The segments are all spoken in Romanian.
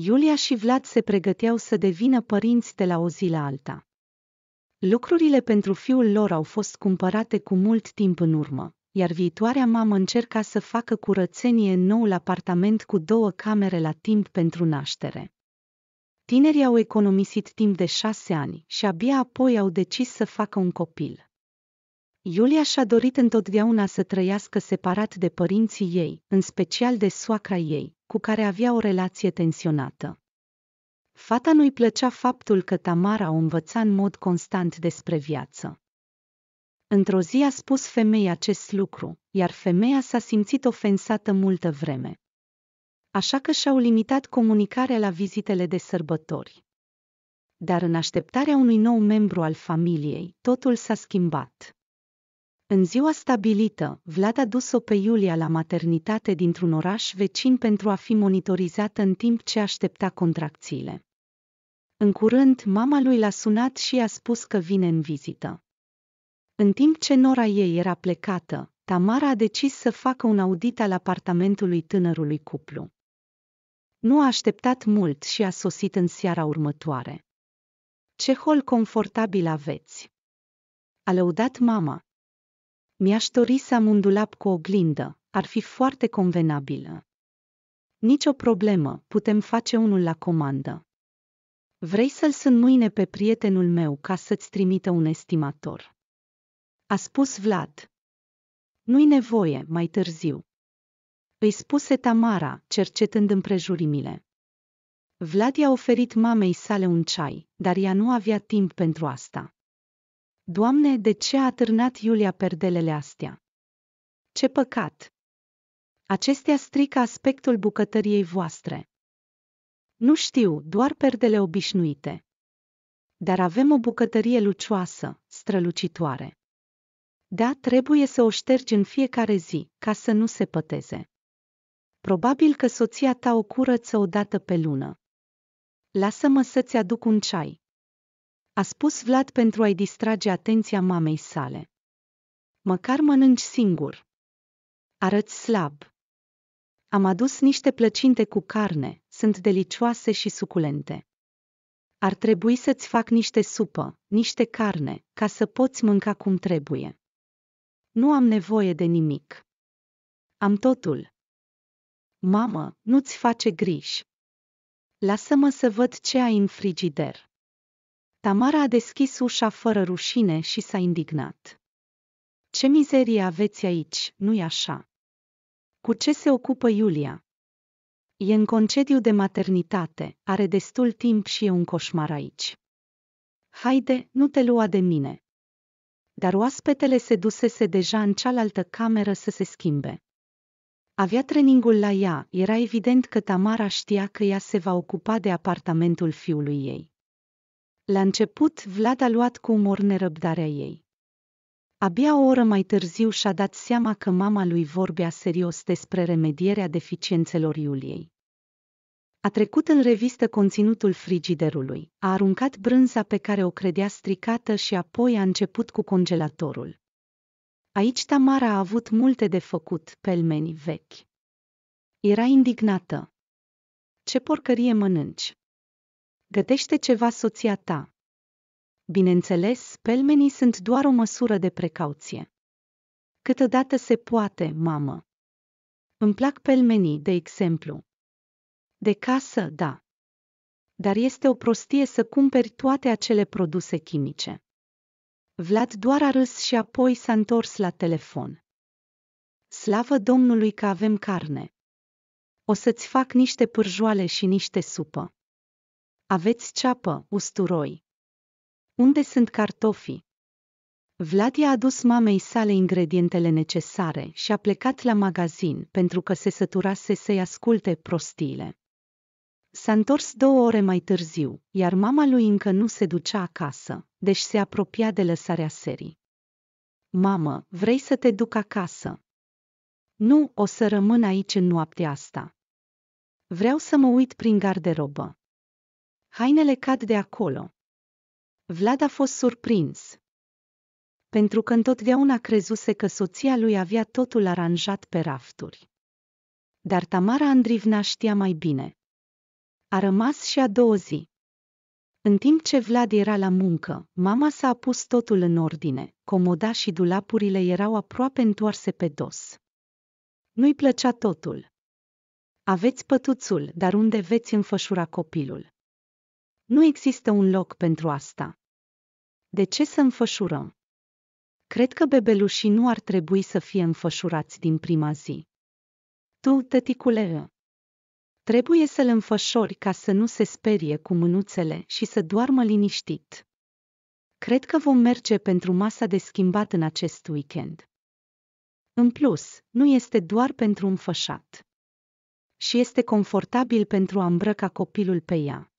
Iulia și Vlad se pregăteau să devină părinți de la o zi la alta. Lucrurile pentru fiul lor au fost cumpărate cu mult timp în urmă, iar viitoarea mamă încerca să facă curățenie în noul apartament cu două camere la timp pentru naștere. Tinerii au economisit timp de șase ani și abia apoi au decis să facă un copil. Iulia și-a dorit întotdeauna să trăiască separat de părinții ei, în special de soacra ei, cu care avea o relație tensionată. Fata nu-i plăcea faptul că Tamara o învăța în mod constant despre viață. Într-o zi a spus femeia acest lucru, iar femeia s-a simțit ofensată multă vreme. Așa că și-au limitat comunicarea la vizitele de sărbători. Dar în așteptarea unui nou membru al familiei, totul s-a schimbat. În ziua stabilită, Vlad a dus-o pe Iulia la maternitate dintr-un oraș vecin pentru a fi monitorizată în timp ce aștepta contracțiile. În curând, mama lui l-a sunat și a spus că vine în vizită. În timp ce nora ei era plecată, Tamara a decis să facă un audit al apartamentului tânărului cuplu. Nu a așteptat mult și a sosit în seara următoare. Ce hol confortabil aveți! A lăudat mama, mi-aș dori să am un dulap cu oglindă, ar fi foarte convenabilă. Nici o problemă, putem face unul la comandă. Vrei să-l sun mâine pe prietenul meu ca să-ți trimită un estimator? A spus Vlad. Nu-i nevoie, mai târziu. Îi spuse Tamara, cercetând împrejurimile. Vlad i-a oferit mamei sale un ceai, dar ea nu avea timp pentru asta. Doamne, de ce a târnat Iulia perdelele astea? Ce păcat! Acestea strică aspectul bucătăriei voastre. Nu știu, doar perdele obișnuite. Dar avem o bucătărie lucioasă, strălucitoare. Da, trebuie să o ștergi în fiecare zi, ca să nu se păteze. Probabil că soția ta o curăță o dată pe lună. Lasă-mă să-ți aduc un ceai a spus Vlad pentru a-i distrage atenția mamei sale. Măcar mănânci singur. Arăți slab. Am adus niște plăcinte cu carne, sunt delicioase și suculente. Ar trebui să-ți fac niște supă, niște carne, ca să poți mânca cum trebuie. Nu am nevoie de nimic. Am totul. Mamă, nu-ți face griji. Lasă-mă să văd ce ai în frigider. Tamara a deschis ușa fără rușine și s-a indignat. Ce mizerie aveți aici, nu-i așa? Cu ce se ocupă Iulia? E în concediu de maternitate, are destul timp și e un coșmar aici. Haide, nu te lua de mine. Dar oaspetele se dusese deja în cealaltă cameră să se schimbe. Avea treningul la ea, era evident că Tamara știa că ea se va ocupa de apartamentul fiului ei. La început, Vlad a luat cu umor nerăbdarea ei. Abia o oră mai târziu și-a dat seama că mama lui vorbea serios despre remedierea deficiențelor Iuliei. A trecut în revistă conținutul frigiderului, a aruncat brânza pe care o credea stricată și apoi a început cu congelatorul. Aici Tamara a avut multe de făcut, pelmeni vechi. Era indignată. Ce porcărie mănânci! Gătește ceva soția ta. Bineînțeles, pelmenii sunt doar o măsură de precauție. Câteodată se poate, mamă. Îmi plac pelmenii, de exemplu. De casă, da. Dar este o prostie să cumperi toate acele produse chimice. Vlad doar a râs și apoi s-a întors la telefon. Slavă Domnului că avem carne. O să-ți fac niște pârjoale și niște supă. Aveți ceapă, usturoi. Unde sunt cartofii? Vlad i-a adus mamei sale ingredientele necesare și a plecat la magazin pentru că se săturase să-i asculte prostiile. S-a întors două ore mai târziu, iar mama lui încă nu se ducea acasă, deci se apropia de lăsarea serii. Mamă, vrei să te duc acasă? Nu, o să rămân aici în noaptea asta. Vreau să mă uit prin garderobă. Hainele cad de acolo. Vlad a fost surprins. Pentru că întotdeauna crezuse că soția lui avea totul aranjat pe rafturi. Dar Tamara Andrivna știa mai bine. A rămas și a două zi. În timp ce Vlad era la muncă, mama s-a pus totul în ordine, comoda și dulapurile erau aproape întoarse pe dos. Nu-i plăcea totul. Aveți pătuțul, dar unde veți înfășura copilul? Nu există un loc pentru asta. De ce să înfășurăm? Cred că bebelușii nu ar trebui să fie înfășurați din prima zi. Tu, tăticule, trebuie să-l înfășori ca să nu se sperie cu mânuțele și să doarmă liniștit. Cred că vom merge pentru masa de schimbat în acest weekend. În plus, nu este doar pentru înfășat. Și este confortabil pentru a îmbrăca copilul pe ea.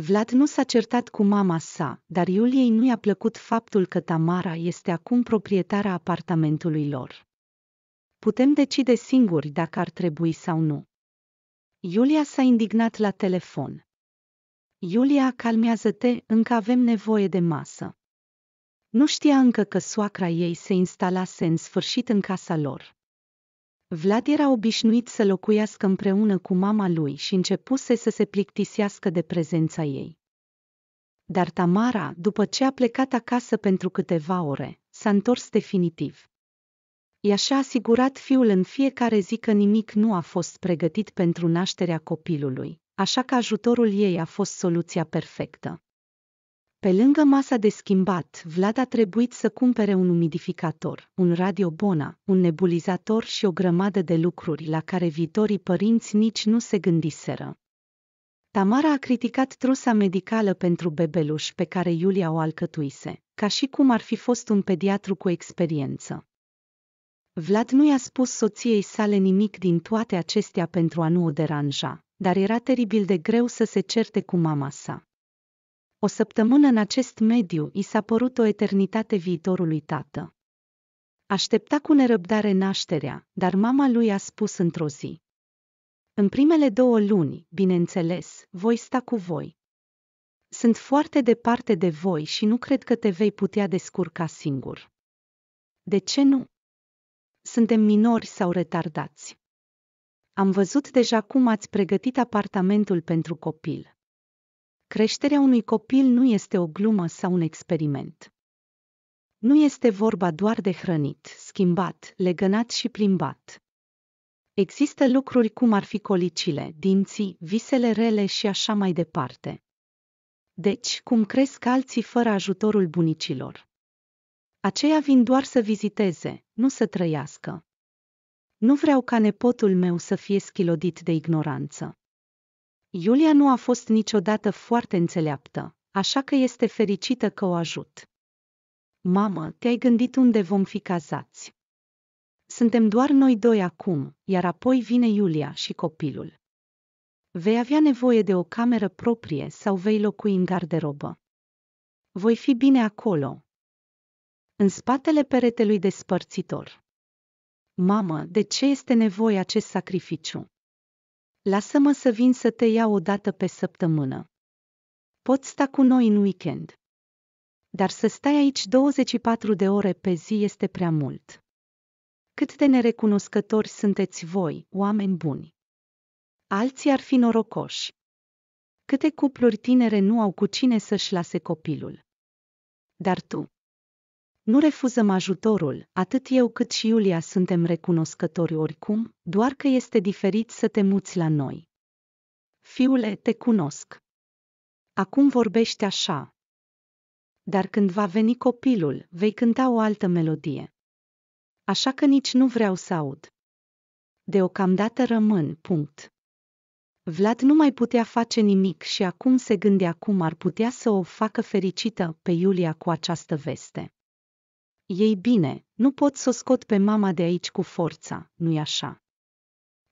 Vlad nu s-a certat cu mama sa, dar Iuliei nu i-a plăcut faptul că Tamara este acum proprietara apartamentului lor. Putem decide singuri dacă ar trebui sau nu. Iulia s-a indignat la telefon. Iulia, calmează-te, încă avem nevoie de masă. Nu știa încă că soacra ei se instalase în sfârșit în casa lor. Vlad era obișnuit să locuiască împreună cu mama lui și începuse să se plictisească de prezența ei. Dar Tamara, după ce a plecat acasă pentru câteva ore, s-a întors definitiv. Ea și-a asigurat fiul în fiecare zi că nimic nu a fost pregătit pentru nașterea copilului, așa că ajutorul ei a fost soluția perfectă. Pe lângă masa de schimbat, Vlad a trebuit să cumpere un umidificator, un radio-bona, un nebulizator și o grămadă de lucruri la care viitorii părinți nici nu se gândiseră. Tamara a criticat trusa medicală pentru bebeluș pe care Iulia o alcătuise, ca și cum ar fi fost un pediatru cu experiență. Vlad nu i-a spus soției sale nimic din toate acestea pentru a nu o deranja, dar era teribil de greu să se certe cu mama sa. O săptămână în acest mediu i s-a părut o eternitate viitorului tată. Aștepta cu nerăbdare nașterea, dar mama lui a spus într-o zi. În primele două luni, bineînțeles, voi sta cu voi. Sunt foarte departe de voi și nu cred că te vei putea descurca singur. De ce nu? Suntem minori sau retardați. Am văzut deja cum ați pregătit apartamentul pentru copil creșterea unui copil nu este o glumă sau un experiment. Nu este vorba doar de hrănit, schimbat, legănat și plimbat. Există lucruri cum ar fi colicile, dinții, visele rele și așa mai departe. Deci, cum cresc alții fără ajutorul bunicilor? Aceia vin doar să viziteze, nu să trăiască. Nu vreau ca nepotul meu să fie schilodit de ignoranță. Iulia nu a fost niciodată foarte înțeleaptă, așa că este fericită că o ajut. Mamă, te-ai gândit unde vom fi cazați? Suntem doar noi doi acum, iar apoi vine Iulia și copilul. Vei avea nevoie de o cameră proprie sau vei locui în garderobă. Voi fi bine acolo. În spatele peretelui despărțitor. Mamă, de ce este nevoie acest sacrificiu? Lasă-mă să vin să te iau o dată pe săptămână. Poți sta cu noi în weekend. Dar să stai aici 24 de ore pe zi este prea mult. Cât de nerecunoscători sunteți voi, oameni buni. Alții ar fi norocoși. Câte cupluri tinere nu au cu cine să-și lase copilul. Dar tu nu refuzăm ajutorul, atât eu cât și Iulia suntem recunoscători oricum, doar că este diferit să te muți la noi. Fiule, te cunosc. Acum vorbești așa. Dar când va veni copilul, vei cânta o altă melodie. Așa că nici nu vreau să aud. Deocamdată rămân, punct. Vlad nu mai putea face nimic și acum se gândea cum ar putea să o facă fericită pe Iulia cu această veste. Ei bine, nu pot să o scot pe mama de aici cu forța, nu-i așa?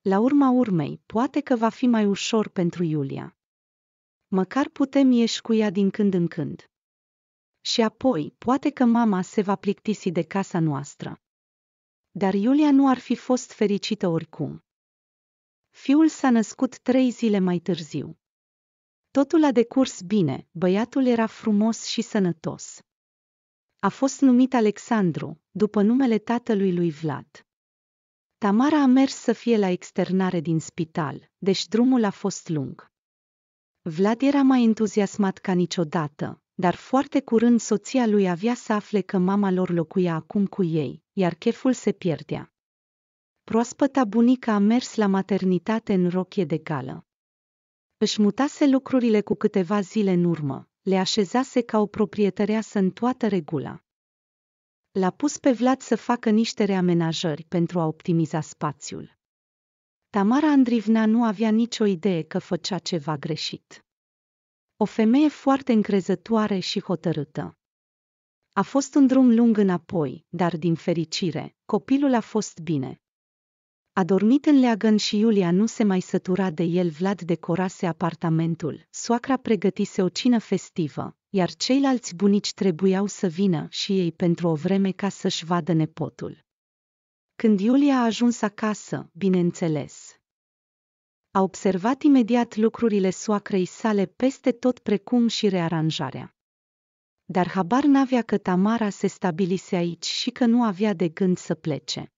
La urma urmei, poate că va fi mai ușor pentru Iulia. Măcar putem ieși cu ea din când în când. Și apoi, poate că mama se va plictisi de casa noastră. Dar Iulia nu ar fi fost fericită oricum. Fiul s-a născut trei zile mai târziu. Totul a decurs bine, băiatul era frumos și sănătos. A fost numit Alexandru, după numele tatălui lui Vlad. Tamara a mers să fie la externare din spital, deci drumul a fost lung. Vlad era mai entuziasmat ca niciodată, dar foarte curând soția lui avea să afle că mama lor locuia acum cu ei, iar cheful se pierdea. Proaspăta bunica a mers la maternitate în rochie de gală. Își mutase lucrurile cu câteva zile în urmă, le așezase ca o proprietăreasă în toată regula. L-a pus pe Vlad să facă niște reamenajări pentru a optimiza spațiul. Tamara Andrivna nu avea nicio idee că făcea ceva greșit. O femeie foarte încrezătoare și hotărâtă. A fost un drum lung înapoi, dar din fericire, copilul a fost bine. A dormit în leagăn și Iulia nu se mai sătura de el Vlad decorase apartamentul. Soacra pregătise o cină festivă, iar ceilalți bunici trebuiau să vină și ei pentru o vreme ca să-și vadă nepotul. Când Iulia a ajuns acasă, bineînțeles, a observat imediat lucrurile soacrei sale peste tot precum și rearanjarea dar habar n-avea că Tamara se stabilise aici și că nu avea de gând să plece.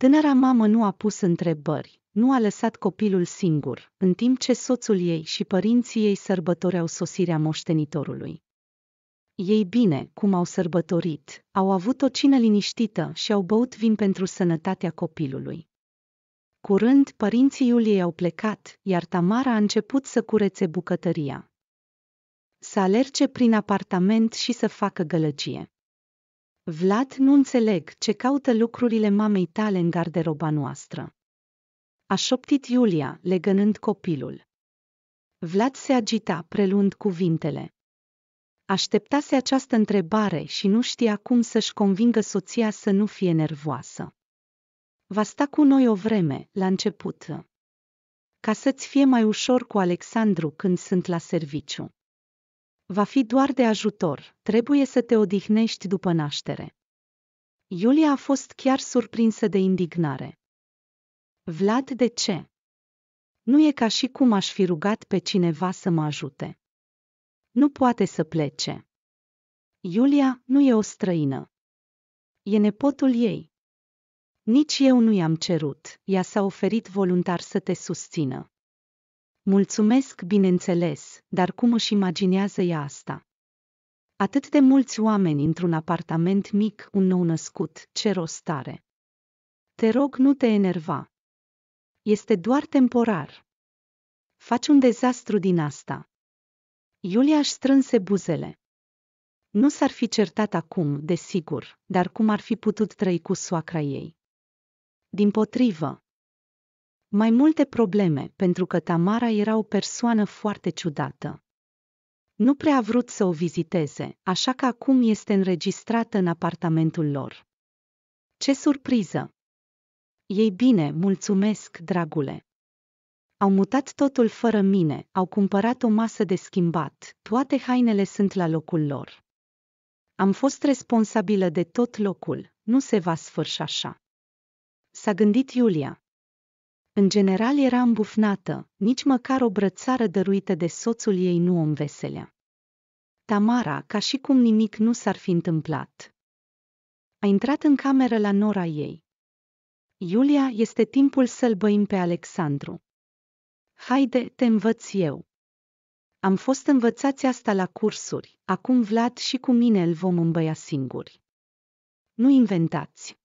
Tânăra mamă nu a pus întrebări, nu a lăsat copilul singur, în timp ce soțul ei și părinții ei sărbătoreau sosirea moștenitorului. Ei bine, cum au sărbătorit, au avut o cină liniștită și au băut vin pentru sănătatea copilului. Curând, părinții Iuliei au plecat, iar Tamara a început să curețe bucătăria. Să alerge prin apartament și să facă gălăgie. Vlad, nu înțeleg ce caută lucrurile mamei tale în garderoba noastră. A șoptit Iulia, legănând copilul. Vlad se agita, preluând cuvintele. Așteptase această întrebare și nu știa cum să-și convingă soția să nu fie nervoasă. Va sta cu noi o vreme, la început. Ca să-ți fie mai ușor cu Alexandru când sunt la serviciu va fi doar de ajutor, trebuie să te odihnești după naștere. Iulia a fost chiar surprinsă de indignare. Vlad, de ce? Nu e ca și cum aș fi rugat pe cineva să mă ajute. Nu poate să plece. Iulia nu e o străină. E nepotul ei. Nici eu nu i-am cerut, ea s-a oferit voluntar să te susțină. Mulțumesc, bineînțeles, dar cum își imaginează ea asta? Atât de mulți oameni într-un apartament mic, un nou născut, ce rost are. Te rog, nu te enerva. Este doar temporar. Faci un dezastru din asta. Iulia își strânse buzele. Nu s-ar fi certat acum, desigur, dar cum ar fi putut trăi cu soacra ei? Din potrivă, mai multe probleme pentru că Tamara era o persoană foarte ciudată. Nu prea a vrut să o viziteze, așa că acum este înregistrată în apartamentul lor. Ce surpriză! Ei bine, mulțumesc, dragule! Au mutat totul fără mine, au cumpărat o masă de schimbat, toate hainele sunt la locul lor. Am fost responsabilă de tot locul, nu se va sfârși așa. S-a gândit Iulia. În general era îmbufnată, nici măcar o brățară dăruită de soțul ei nu o înveselea. Tamara, ca și cum nimic nu s-ar fi întâmplat. A intrat în cameră la nora ei. Iulia, este timpul să-l băim pe Alexandru. Haide, te învăț eu. Am fost învățați asta la cursuri, acum Vlad și cu mine îl vom îmbăia singuri. Nu inventați.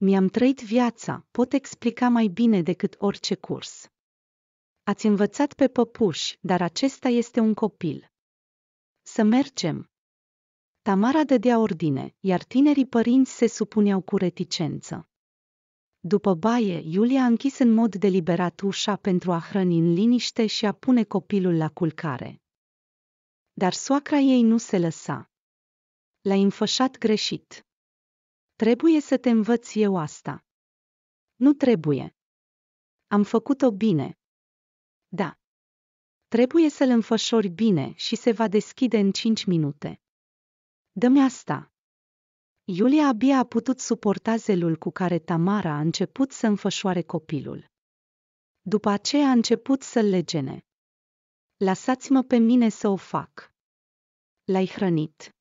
Mi-am trăit viața, pot explica mai bine decât orice curs. Ați învățat pe păpuși, dar acesta este un copil. Să mergem. Tamara dădea ordine, iar tinerii părinți se supuneau cu reticență. După baie, Iulia a închis în mod deliberat ușa pentru a hrăni în liniște și a pune copilul la culcare. Dar soacra ei nu se lăsa. L-a înfășat greșit. Trebuie să te învăț eu asta. Nu trebuie. Am făcut-o bine. Da. Trebuie să-l înfășori bine și se va deschide în 5 minute. Dă-mi asta. Iulia abia a putut suporta zelul cu care Tamara a început să înfășoare copilul. După aceea a început să-l legene. Lăsați-mă pe mine să o fac. L-ai hrănit.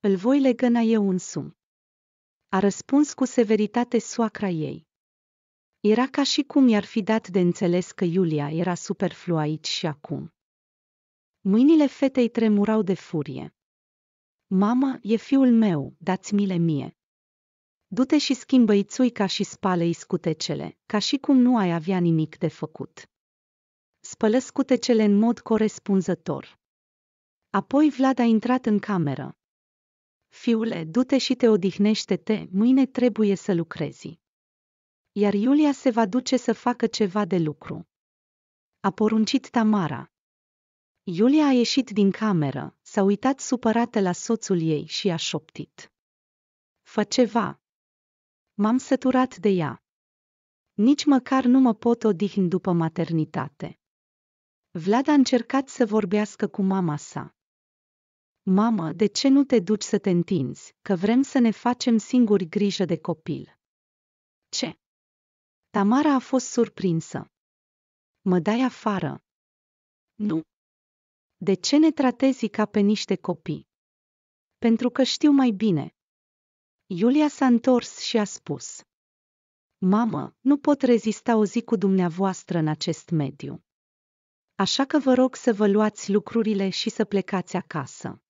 Îl voi legăna eu însumi a răspuns cu severitate soacra ei. Era ca și cum i-ar fi dat de înțeles că Iulia era superflu aici și acum. Mâinile fetei tremurau de furie. Mama, e fiul meu, dați mi mie. Du-te și schimbă-i țuica și spală-i scutecele, ca și cum nu ai avea nimic de făcut. Spălă scutecele în mod corespunzător. Apoi Vlad a intrat în cameră, Fiule, du-te și te odihnește-te, mâine trebuie să lucrezi. Iar Iulia se va duce să facă ceva de lucru. A poruncit Tamara. Iulia a ieșit din cameră, s-a uitat supărată la soțul ei și a șoptit. Fă ceva. M-am săturat de ea. Nici măcar nu mă pot odihni după maternitate. Vlad a încercat să vorbească cu mama sa. Mamă, de ce nu te duci să te întinzi, că vrem să ne facem singuri grijă de copil? Ce? Tamara a fost surprinsă. Mă dai afară? Nu. De ce ne tratezi ca pe niște copii? Pentru că știu mai bine. Iulia s-a întors și a spus. Mamă, nu pot rezista o zi cu dumneavoastră în acest mediu. Așa că vă rog să vă luați lucrurile și să plecați acasă.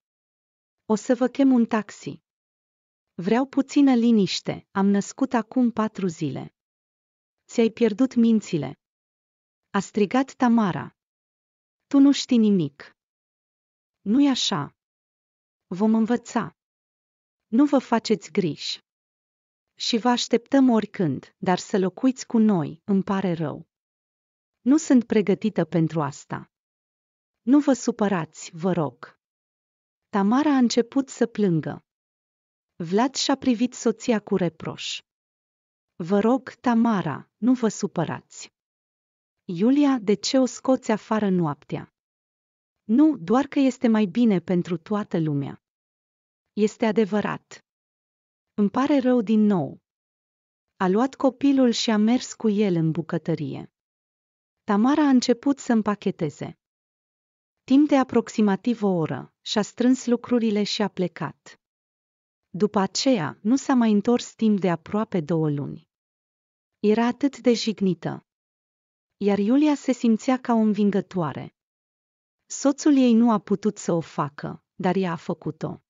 O să vă chem un taxi. Vreau puțină liniște, am născut acum patru zile. Ți-ai pierdut mințile. A strigat Tamara. Tu nu știi nimic. Nu-i așa. Vom învăța. Nu vă faceți griji. Și vă așteptăm oricând, dar să locuiți cu noi, îmi pare rău. Nu sunt pregătită pentru asta. Nu vă supărați, vă rog. Tamara a început să plângă. Vlad și-a privit soția cu reproș. Vă rog, Tamara, nu vă supărați. Iulia, de ce o scoți afară noaptea? Nu, doar că este mai bine pentru toată lumea. Este adevărat. Îmi pare rău din nou. A luat copilul și a mers cu el în bucătărie. Tamara a început să împacheteze. Timp de aproximativ o oră, și-a strâns lucrurile și a plecat. După aceea, nu s-a mai întors timp de aproape două luni. Era atât de jignită. Iar Iulia se simțea ca o învingătoare. Soțul ei nu a putut să o facă, dar ea a făcut-o.